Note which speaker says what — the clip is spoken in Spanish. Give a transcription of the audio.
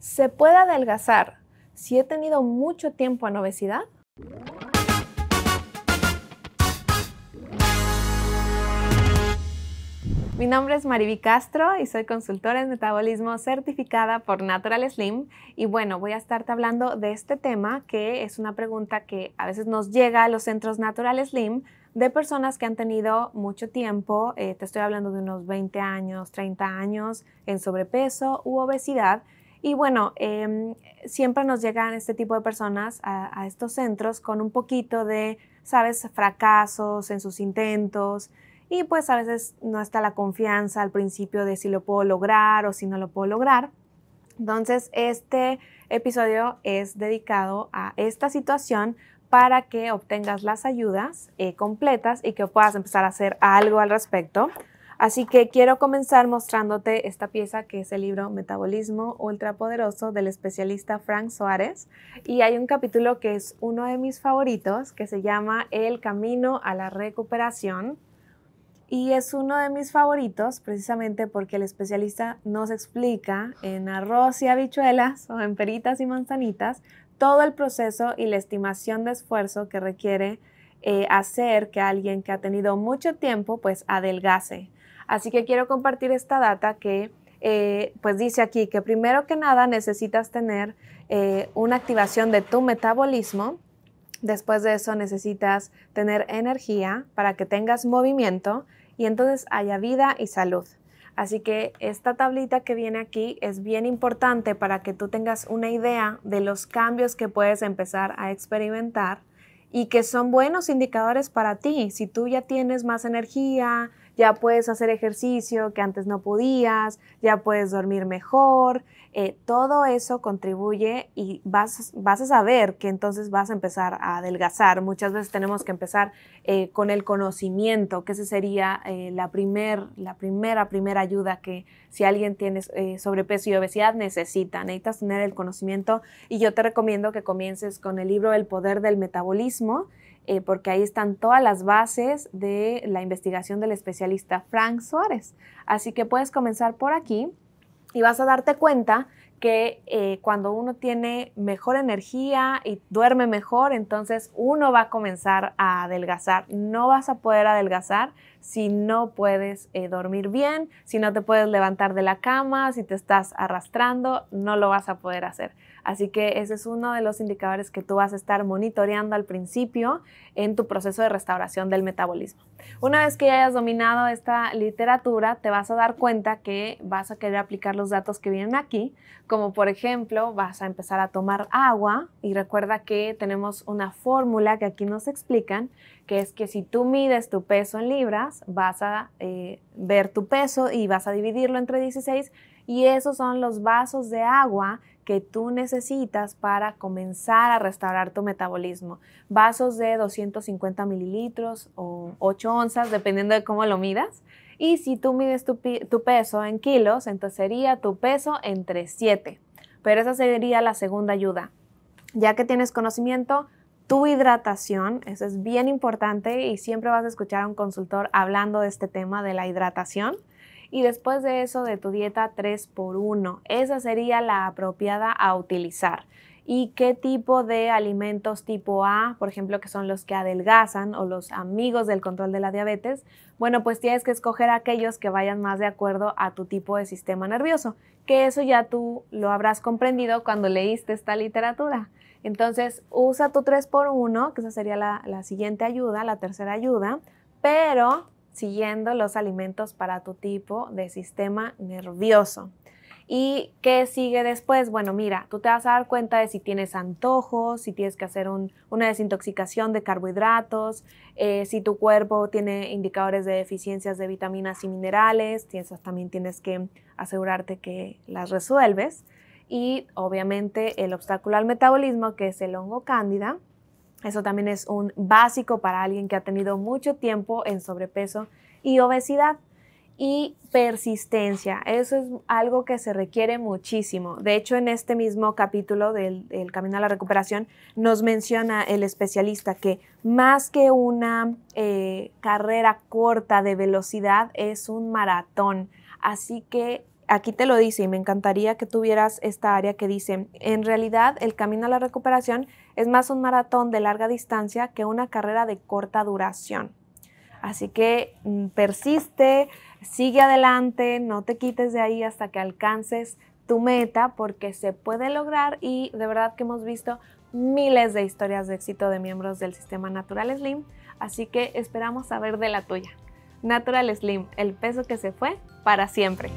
Speaker 1: ¿Se puede adelgazar si he tenido mucho tiempo en obesidad? Mi nombre es Mariby Castro y soy consultora en metabolismo certificada por Natural Slim. Y bueno, voy a estarte hablando de este tema que es una pregunta que a veces nos llega a los centros Natural Slim de personas que han tenido mucho tiempo, eh, te estoy hablando de unos 20 años, 30 años, en sobrepeso u obesidad y bueno, em, siempre nos llegan este tipo de personas a, estos centros con un poquito de, sabes, fracasos en sus intentos y pues a veces no está la confianza al principio de si lo puedo lograr o si no lo puedo lograr. Entonces, este episodio es dedicado a esta situación para que obtengas las ayudas eh, completas y que puedas empezar a hacer algo al respecto. Así que quiero comenzar mostrándote esta pieza que es el libro Metabolismo Ultrapoderoso del especialista Frank Suárez. Y hay un capítulo que es uno de mis favoritos que se llama El Camino a la Recuperación. Y es uno de mis favoritos precisamente porque el especialista nos explica en arroz y habichuelas o en peritas y manzanitas todo el proceso y la estimación de esfuerzo que requiere eh, hacer que alguien que ha tenido mucho tiempo pues adelgase. Así que quiero compartir esta data que eh, pues dice aquí que primero que nada necesitas tener eh, una activación de tu metabolismo. Después de eso necesitas tener energía para que tengas movimiento y entonces haya vida y salud. Así que esta tablita que viene aquí es bien importante para que tú tengas una idea de los cambios que puedes empezar a experimentar y que son buenos indicadores para ti. Si tú ya tienes más energía, ya puedes hacer ejercicio que antes no podías, ya puedes dormir mejor, eh, todo eso contribuye y vas, vas, a saber que entonces vas a empezar a adelgazar. Muchas veces tenemos que empezar eh, con el conocimiento, que esa sería eh, la, primer, la primera, primera ayuda que si alguien tiene sobrepeso y obesidad necesita. Necesitas tener el conocimiento y yo te recomiendo que comiences con el libro El Poder del Metabolismo eh, porque ahí están todas las bases de la investigación del especialista Frank Suárez. Así que puedes comenzar por aquí y vas a darte cuenta que eh, cuando uno tiene mejor energía y duerme mejor, entonces uno va a comenzar a adelgazar. No vas a poder adelgazar si no puedes eh, dormir bien, si no te puedes levantar de la cama, si te estás arrastrando, no lo vas a poder hacer. Así que ese es uno de los indicadores que tú vas a estar monitoreando al principio en tu proceso de restauración del metabolismo. Una vez que hayas dominado esta literatura, te vas a dar cuenta que vas a querer aplicar los datos que vienen aquí como por ejemplo vas a empezar a tomar agua y recuerda que tenemos una fórmula que aquí nos explican, que es que si tú mides tu peso en libras, vas a eh, ver tu peso y vas a dividirlo entre 16 y esos son los vasos de agua que tú necesitas para comenzar a restaurar tu metabolismo. Vasos de 250 mililitros o 8 onzas, dependiendo de cómo lo midas. Y si tú mides tu, peso en kilos, entonces sería tu peso entre 7. Pero esa sería la segunda ayuda. Ya que tienes conocimiento, tu hidratación, eso es bien importante y siempre vas a escuchar a un consultor hablando de este tema de la hidratación. Y después de eso, de tu dieta 3 por 1 esa sería la apropiada a utilizar y qué tipo de alimentos tipo A, por ejemplo, que son los que adelgazan o los amigos del control de la diabetes, bueno, pues tienes que escoger aquellos que vayan más de acuerdo a tu tipo de sistema nervioso, que eso ya tú lo habrás comprendido cuando leíste esta literatura. Entonces, usa tu 3x1, que esa sería la, la siguiente ayuda, la tercera ayuda, pero siguiendo los alimentos para tu tipo de sistema nervioso. ¿Y qué sigue después? Bueno, mira, tú te vas a dar cuenta de si tienes antojos, si tienes que hacer una desintoxicación de carbohidratos, eh, si tu cuerpo tiene indicadores de deficiencias de vitaminas y minerales, tienes, también tienes que asegurarte que las resuelves. Y obviamente el obstáculo al metabolismo, que es el hongo cándida. Eso también es un básico para alguien que ha tenido mucho tiempo en sobrepeso y obesidad y persistencia. Eso es algo que se requiere muchísimo. De hecho, en este mismo capítulo del, Camino a la Recuperación nos menciona el especialista que más que una eh, carrera corta de velocidad es un maratón. Así que aquí te lo dice y me encantaría que tuvieras esta área que dice, en realidad el Camino a la Recuperación es más un maratón de larga distancia que una carrera de corta duración. Así que mm, persiste, sigue adelante, no te quites de ahí hasta que alcances tu meta porque se puede lograr y de verdad que hemos visto miles de historias de éxito de miembros del sistema Natural Slim, así que esperamos saber de la tuya. Natural Slim, el peso que se fue para siempre.